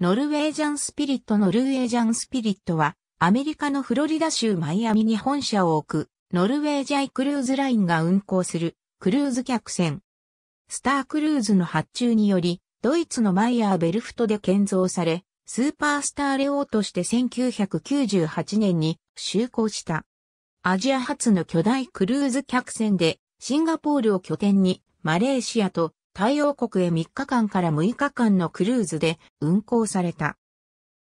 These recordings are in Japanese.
ノルウェージャンスピリットノルウェージャンスピリットは、アメリカのフロリダ州マイアミに本社を置く、ノルウェージャイクルーズラインが運航する、クルーズ客船。スタークルーズの発注により、ドイツのマイヤーベルフトで建造され、スーパースターレオーとして1998年に就航した。アジア初の巨大クルーズ客船で、シンガポールを拠点に、マレーシアと太陽国へ3日間から6日間のクルーズで運航された。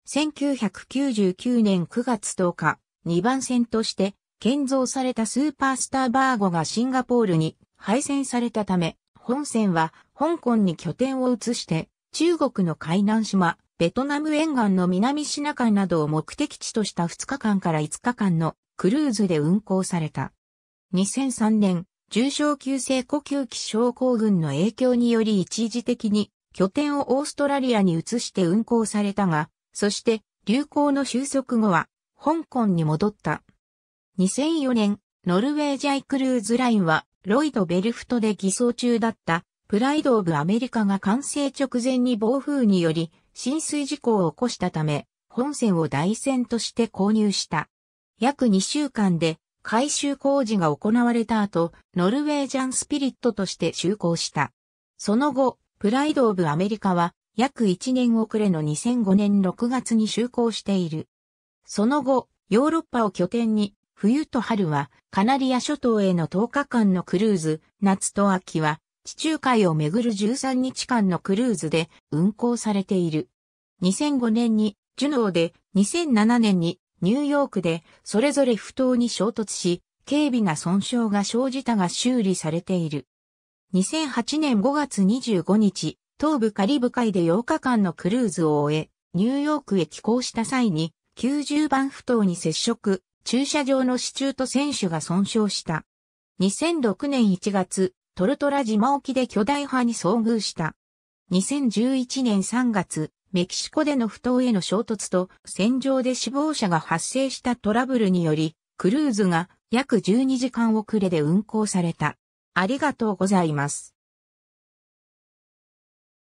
1999年9月10日、2番線として建造されたスーパースターバーゴがシンガポールに配線されたため、本線は香港に拠点を移して、中国の海南島、ベトナム沿岸の南シナ海などを目的地とした2日間から5日間のクルーズで運航された。2003年、重症急性呼吸器症候群の影響により一時的に拠点をオーストラリアに移して運行されたが、そして流行の収束後は香港に戻った。2004年、ノルウェージャイクルーズラインはロイド・ベルフトで偽装中だったプライド・オブ・アメリカが完成直前に暴風により浸水事故を起こしたため、本線を台線として購入した。約2週間で改修工事が行われた後、ノルウェージャンスピリットとして就航した。その後、プライドオブアメリカは約1年遅れの2005年6月に就航している。その後、ヨーロッパを拠点に、冬と春はカナリア諸島への10日間のクルーズ、夏と秋は地中海をめぐる13日間のクルーズで運航されている。2005年にジュノーで2007年にニューヨークでそれぞれ不当に衝突し、軽微な損傷が生じたが修理されている。2008年5月25日、東部カリブ海で8日間のクルーズを終え、ニューヨークへ寄港した際に、90番不当に接触、駐車場の支柱と選手が損傷した。2006年1月、トルトラ島沖で巨大波に遭遇した。2011年3月、メキシコでの不当への衝突と戦場で死亡者が発生したトラブルにより、クルーズが約12時間遅れで運行された。ありがとうございます。